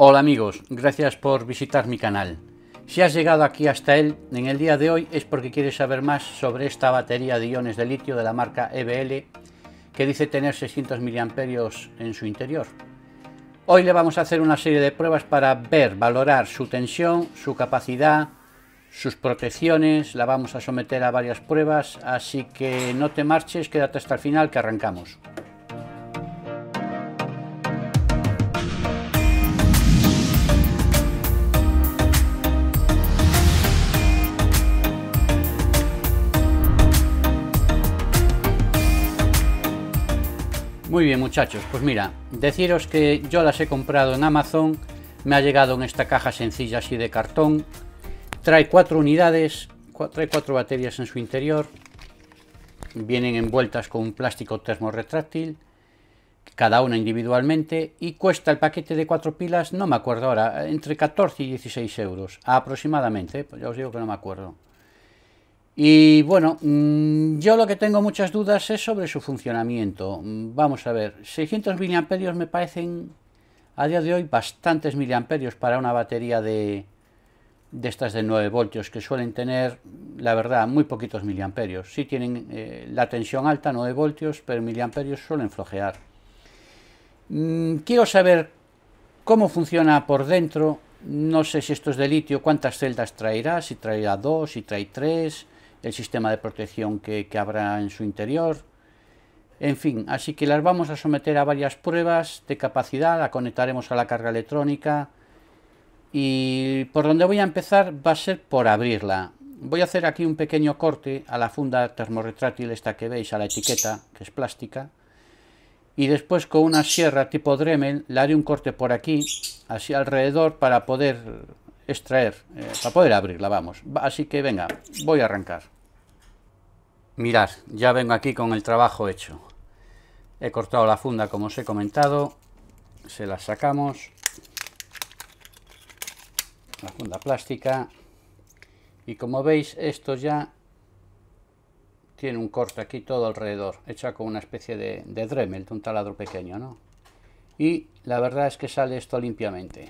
Hola amigos, gracias por visitar mi canal. Si has llegado aquí hasta él en el día de hoy es porque quieres saber más sobre esta batería de iones de litio de la marca EBL que dice tener 600 mA en su interior. Hoy le vamos a hacer una serie de pruebas para ver, valorar su tensión, su capacidad, sus protecciones, la vamos a someter a varias pruebas, así que no te marches, quédate hasta el final que arrancamos. Muy bien muchachos, pues mira, deciros que yo las he comprado en Amazon, me ha llegado en esta caja sencilla así de cartón, trae cuatro unidades, trae cuatro baterías en su interior, vienen envueltas con un plástico termorretráctil, cada una individualmente, y cuesta el paquete de cuatro pilas, no me acuerdo ahora, entre 14 y 16 euros aproximadamente, pues ya os digo que no me acuerdo. Y bueno, mm, yo lo que tengo muchas dudas es sobre su funcionamiento. Mm, vamos a ver, 600 miliamperios me parecen a día de hoy bastantes miliamperios para una batería de, de estas de 9 voltios que suelen tener, la verdad, muy poquitos miliamperios. Si tienen eh, la tensión alta, 9 voltios, pero miliamperios suelen flojear. Mm, quiero saber cómo funciona por dentro. No sé si esto es de litio, cuántas celdas traerá, si traerá 2, si trae 3 el sistema de protección que, habrá en su interior. En fin, así que las vamos a someter a varias pruebas de capacidad, la conectaremos a la carga electrónica y por donde voy a empezar va a ser por abrirla. Voy a hacer aquí un pequeño corte a la funda termorretrátil esta que veis, a la etiqueta, que es plástica, y después con una sierra tipo Dremel le haré un corte por aquí, así alrededor, para poder extraer, eh, para poder abrirla, vamos. Así que venga, voy a arrancar. Mirad, ya vengo aquí con el trabajo hecho. He cortado la funda como os he comentado, se la sacamos, la funda plástica, y como veis esto ya tiene un corte aquí todo alrededor, hecha con una especie de, de Dremel, de un taladro pequeño, ¿no? Y la verdad es que sale esto limpiamente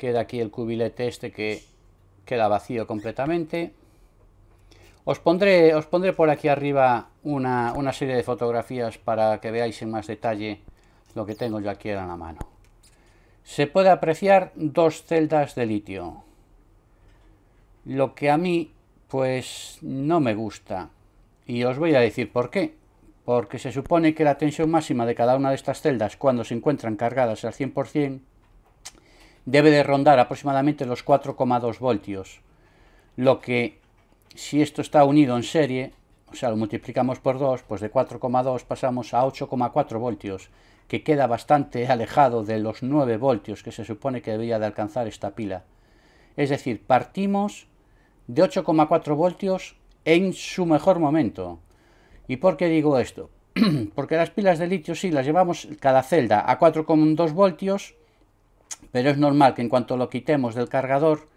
queda aquí el cubilete este que queda vacío completamente. Os pondré, os pondré por aquí arriba una, una, serie de fotografías para que veáis en más detalle lo que tengo yo aquí en la mano. Se puede apreciar dos celdas de litio. Lo que a mí, pues, no me gusta. Y os voy a decir por qué. Porque se supone que la tensión máxima de cada una de estas celdas, cuando se encuentran cargadas al 100%, debe de rondar aproximadamente los 4,2 voltios, lo que si esto está unido en serie, o sea, lo multiplicamos por 2, pues de 4,2 pasamos a 8,4 voltios, que queda bastante alejado de los 9 voltios que se supone que debería de alcanzar esta pila. Es decir, partimos de 8,4 voltios en su mejor momento. ¿Y por qué digo esto? Porque las pilas de litio sí las llevamos cada celda a 4,2 voltios pero es normal que en cuanto lo quitemos del cargador,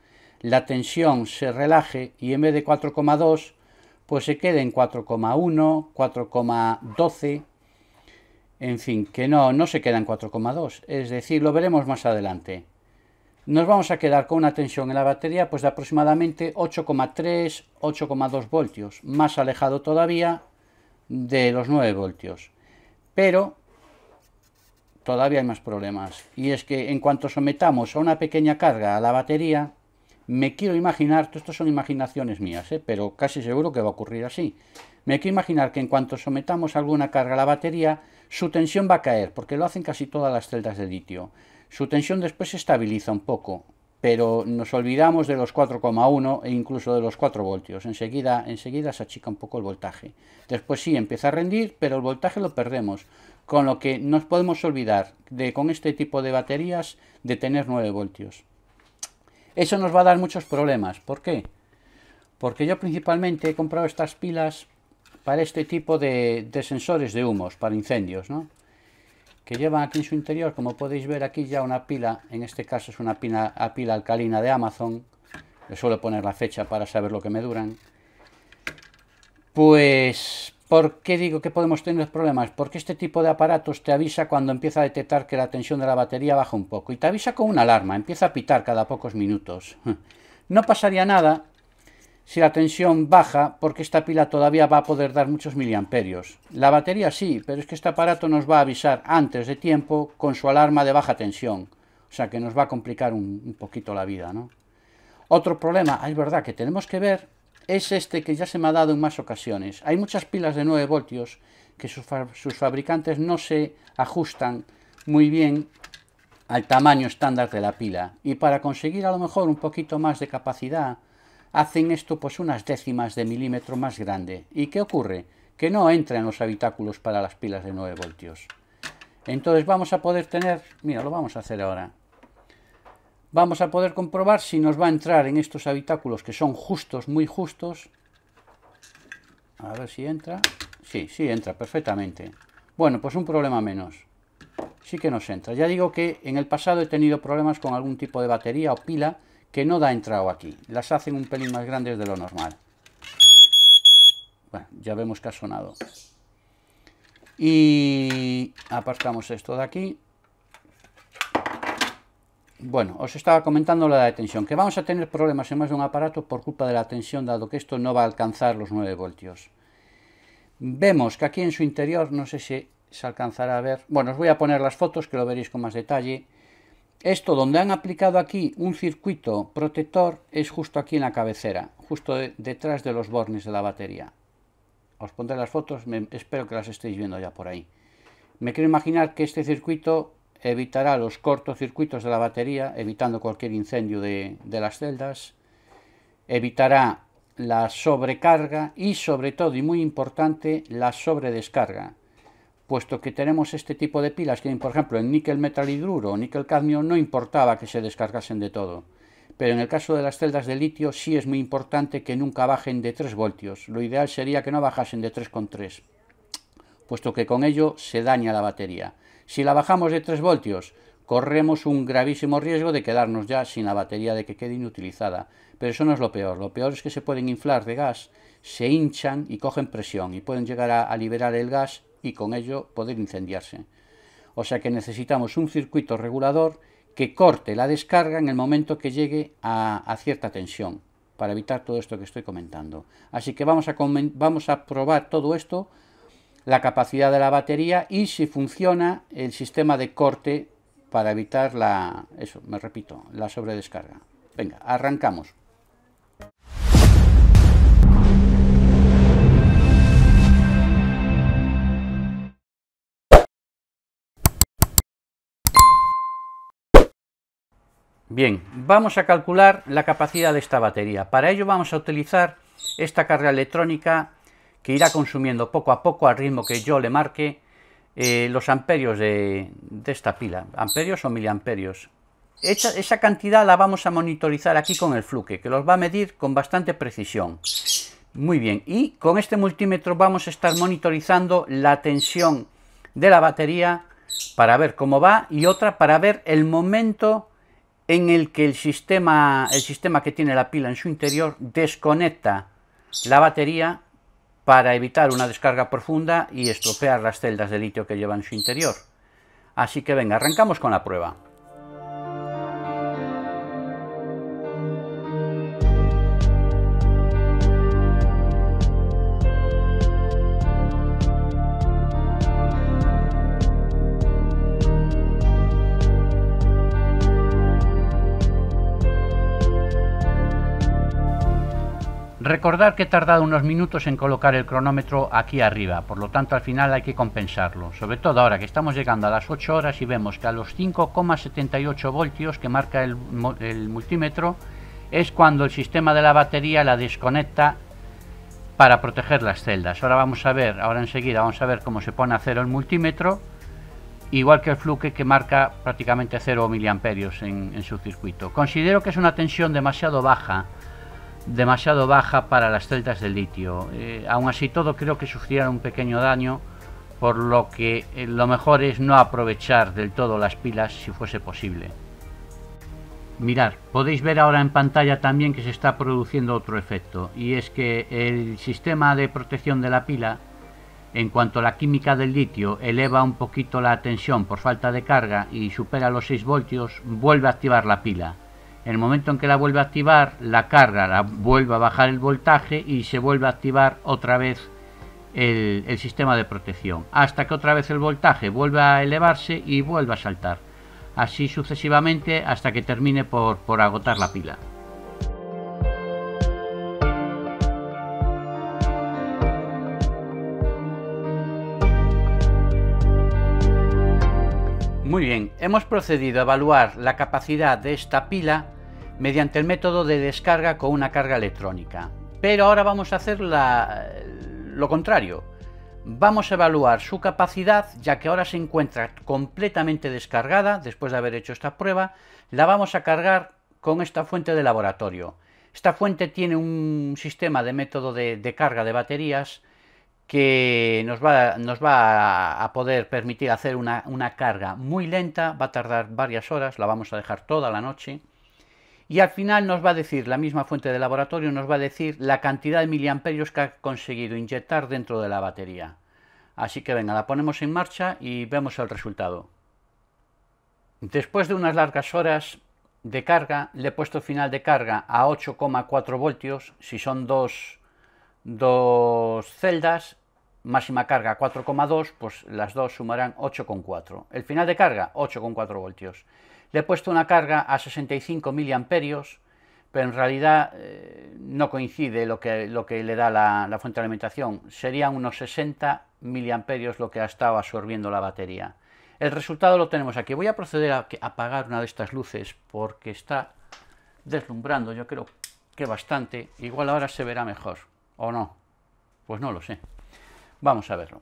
la tensión se relaje y en vez de 4,2, pues se quede en 4,1, 4,12, en fin, que no, no se queda en 4,2, es decir, lo veremos más adelante. Nos vamos a quedar con una tensión en la batería pues de aproximadamente 8,3, 8,2 voltios, más alejado todavía de los 9 voltios. Pero todavía hay más problemas. Y es que en cuanto sometamos a una pequeña carga a la batería, me quiero imaginar, esto son imaginaciones mías, ¿eh? pero casi seguro que va a ocurrir así. Me quiero imaginar que en cuanto sometamos alguna carga a la batería, su tensión va a caer, porque lo hacen casi todas las celdas de litio. Su tensión después se estabiliza un poco, pero nos olvidamos de los 4,1 e incluso de los 4 voltios. Enseguida, enseguida se achica un poco el voltaje. Después sí, empieza a rendir, pero el voltaje lo perdemos con lo que nos podemos olvidar de con este tipo de baterías de tener 9 voltios. Eso nos va a dar muchos problemas. ¿Por qué? Porque yo principalmente he comprado estas pilas para este tipo de, sensores de humos, para incendios, ¿no? que llevan aquí en su interior, como podéis ver aquí ya una pila, en este caso es una pila, a pila alcalina de Amazon, le suelo poner la fecha para saber lo que me duran, pues ¿Por qué digo que podemos tener problemas? Porque este tipo de aparatos te avisa cuando empieza a detectar que la tensión de la batería baja un poco y te avisa con una alarma, empieza a pitar cada pocos minutos. No pasaría nada si la tensión baja porque esta pila todavía va a poder dar muchos miliamperios. La batería sí, pero es que este aparato nos va a avisar antes de tiempo con su alarma de baja tensión. O sea que nos va a complicar un, poquito la vida, ¿no? Otro problema, ah, es verdad que tenemos que ver es este que ya se me ha dado en más ocasiones. Hay muchas pilas de 9 voltios que sus, fabricantes no se ajustan muy bien al tamaño estándar de la pila y para conseguir a lo mejor un poquito más de capacidad hacen esto pues unas décimas de milímetro más grande. ¿Y qué ocurre? Que no entran en los habitáculos para las pilas de 9 voltios. Entonces vamos a poder tener, mira, lo vamos a hacer ahora, vamos a poder comprobar si nos va a entrar en estos habitáculos que son justos, muy justos. A ver si entra. Sí, sí entra perfectamente. Bueno, pues un problema menos. Sí que nos entra. Ya digo que en el pasado he tenido problemas con algún tipo de batería o pila que no da entrado aquí. Las hacen un pelín más grandes de lo normal. Bueno, ya vemos que ha sonado. Y apartamos esto de aquí. Bueno, os estaba comentando la de tensión, que vamos a tener problemas en más de un aparato por culpa de la tensión, dado que esto no va a alcanzar los 9 voltios. Vemos que aquí en su interior, no sé si se alcanzará a ver, bueno, os voy a poner las fotos que lo veréis con más detalle. Esto donde han aplicado aquí un circuito protector es justo aquí en la cabecera, justo detrás de los bornes de la batería. Os pondré las fotos, espero que las estéis viendo ya por ahí. Me quiero imaginar que este circuito evitará los cortocircuitos de la batería, evitando cualquier incendio de, las celdas, evitará la sobrecarga y sobre todo y muy importante la sobredescarga, puesto que tenemos este tipo de pilas que por ejemplo en níquel metal hidruro o níquel cadmio no importaba que se descargasen de todo, pero en el caso de las celdas de litio sí es muy importante que nunca bajen de 3 voltios, lo ideal sería que no bajasen de 3,3, puesto que con ello se daña la batería. Si la bajamos de 3 voltios, corremos un gravísimo riesgo de quedarnos ya sin la batería, de que quede inutilizada. Pero eso no es lo peor. Lo peor es que se pueden inflar de gas, se hinchan y cogen presión y pueden llegar a, liberar el gas y con ello poder incendiarse. O sea que necesitamos un circuito regulador que corte la descarga en el momento que llegue a, cierta tensión para evitar todo esto que estoy comentando. Así que vamos a probar todo esto la capacidad de la batería y si funciona el sistema de corte para evitar la, eso, me repito, la sobredescarga. Venga, arrancamos. Bien, vamos a calcular la capacidad de esta batería. Para ello vamos a utilizar esta carga electrónica que irá consumiendo poco a poco al ritmo que yo le marque eh, los amperios de, esta pila, amperios o miliamperios. Esa, esa cantidad la vamos a monitorizar aquí con el fluque, que los va a medir con bastante precisión. Muy bien, y con este multímetro vamos a estar monitorizando la tensión de la batería para ver cómo va y otra para ver el momento en el que el sistema, el sistema que tiene la pila en su interior desconecta la batería para evitar una descarga profunda y estropear las celdas de litio que llevan en su interior. Así que venga, arrancamos con la prueba. Recordar que he tardado unos minutos en colocar el cronómetro aquí arriba, por lo tanto al final hay que compensarlo, sobre todo ahora que estamos llegando a las 8 horas y vemos que a los 5,78 voltios que marca el, multímetro es cuando el sistema de la batería la desconecta para proteger las celdas. Ahora vamos a ver, ahora enseguida vamos a ver cómo se pone a cero el multímetro, igual que el fluke que marca prácticamente 0 miliamperios en, en su circuito. Considero que es una tensión demasiado baja demasiado baja para las celdas de litio. Eh, aún así todo creo que sufrirá un pequeño daño, por lo que eh, lo mejor es no aprovechar del todo las pilas si fuese posible. Mirar, podéis ver ahora en pantalla también que se está produciendo otro efecto, y es que el sistema de protección de la pila, en cuanto la química del litio eleva un poquito la tensión por falta de carga y supera los 6 voltios, vuelve a activar la pila en el momento en que la vuelve a activar, la carga la vuelve a bajar el voltaje y se vuelve a activar otra vez el, sistema de protección, hasta que otra vez el voltaje vuelva a elevarse y vuelva a saltar. Así sucesivamente hasta que termine por agotar la pila. Muy bien, hemos procedido a evaluar la capacidad de esta pila mediante el método de descarga con una carga electrónica. Pero ahora vamos a hacer eh, lo contrario. Vamos a evaluar su capacidad, ya que ahora se encuentra completamente descargada, después de haber hecho esta prueba, la vamos a cargar con esta fuente de laboratorio. Esta fuente tiene un sistema de método de carga de baterías que nos va, a poder permitir hacer una, carga muy lenta, va a tardar varias horas, la vamos a dejar toda la noche, y al final nos va a decir, la misma fuente de laboratorio nos va a decir la cantidad de miliamperios que ha conseguido inyectar dentro de la batería. Así que venga, la ponemos en marcha y vemos el resultado. Después de unas largas horas de carga, le he puesto final de carga a 8,4 voltios, si son dos celdas, máxima carga 4,2, pues las dos sumarán 8,4. El final de carga, 8,4 voltios. Le he puesto una carga a 65 miliamperios, pero en realidad eh, no coincide lo que, lo que le da la, fuente de alimentación. Serían unos 60 miliamperios lo que ha estado absorbiendo la batería. El resultado lo tenemos aquí. Voy a proceder a apagar una de estas luces porque está deslumbrando, yo creo que bastante. Igual ahora se verá mejor, ¿o no? Pues no lo sé. Vamos a verlo.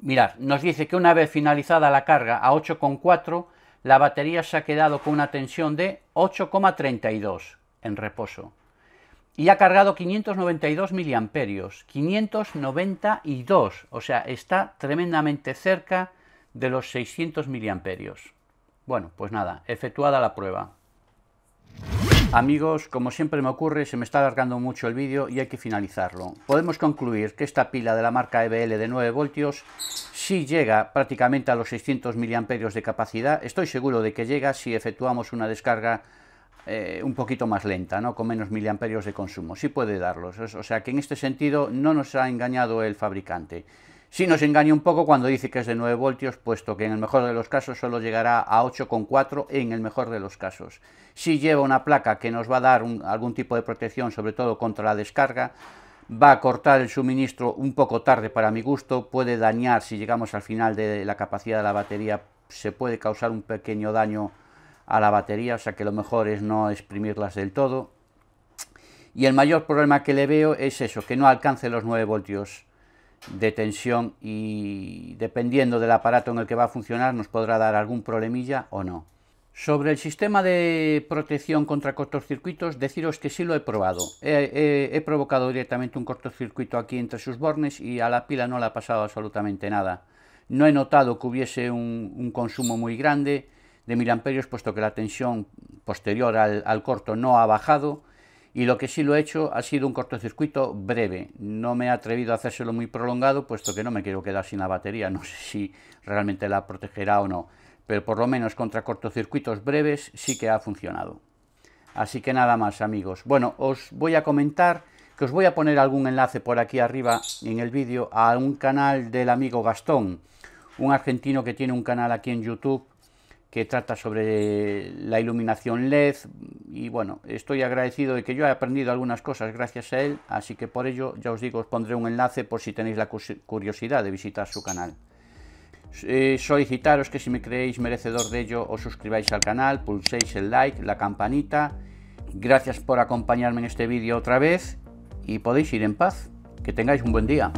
Mirad, nos dice que una vez finalizada la carga a 8,4, la batería se ha quedado con una tensión de 8,32 en reposo. Y ha cargado 592 miliamperios, 592, o sea, está tremendamente cerca de los 600 miliamperios. Bueno, pues nada, efectuada la prueba. Amigos, como siempre me ocurre, se me está alargando mucho el vídeo y hay que finalizarlo. Podemos concluir que esta pila de la marca EBL de 9 voltios sí llega prácticamente a los 600 miliamperios de capacidad. Estoy seguro de que llega si efectuamos una descarga eh, un poquito más lenta, ¿no? con menos miliamperios de consumo. Sí puede darlos. O sea que en este sentido no nos ha engañado el fabricante. Si nos engaña un poco cuando dice que es de 9 voltios, puesto que en el mejor de los casos solo llegará a 8,4 en el mejor de los casos. Si lleva una placa que nos va a dar algún tipo de protección, sobre todo contra la descarga, va a cortar el suministro un poco tarde para mi gusto, puede dañar, si llegamos al final de la capacidad de la batería, se puede causar un pequeño daño a la batería, o sea que lo mejor es no exprimirlas del todo. Y el mayor problema que le veo es eso, que no alcance los 9 voltios de tensión y dependiendo del aparato en el que va a funcionar nos podrá dar algún problemilla o no. Sobre el sistema de protección contra cortocircuitos, deciros que sí lo he probado. He, provocado directamente un cortocircuito aquí entre sus bornes y a la pila no le ha pasado absolutamente nada. No he notado que hubiese un, consumo muy grande de miliamperios, puesto que la tensión posterior al corto no ha bajado y lo que sí lo he hecho ha sido un cortocircuito breve. No me he atrevido a hacérselo muy prolongado, puesto que no me quiero quedar sin la batería. No sé si realmente la protegerá o no, pero por lo menos contra cortocircuitos breves sí que ha funcionado. Así que nada más, amigos. Bueno, os voy a comentar que os voy a poner algún enlace por aquí arriba en el vídeo a un canal del amigo Gastón, un argentino que tiene un canal aquí en YouTube que trata sobre la iluminación LED y bueno, estoy agradecido de que yo he aprendido algunas cosas gracias a él, así que por ello ya os digo, os pondré un enlace por si tenéis la curiosidad de visitar su canal. Eh, solicitaros que si me creéis merecedor de ello os suscribáis al canal, pulséis el like, la campanita. Gracias por acompañarme en este vídeo otra vez y podéis ir en paz. Que tengáis un buen día.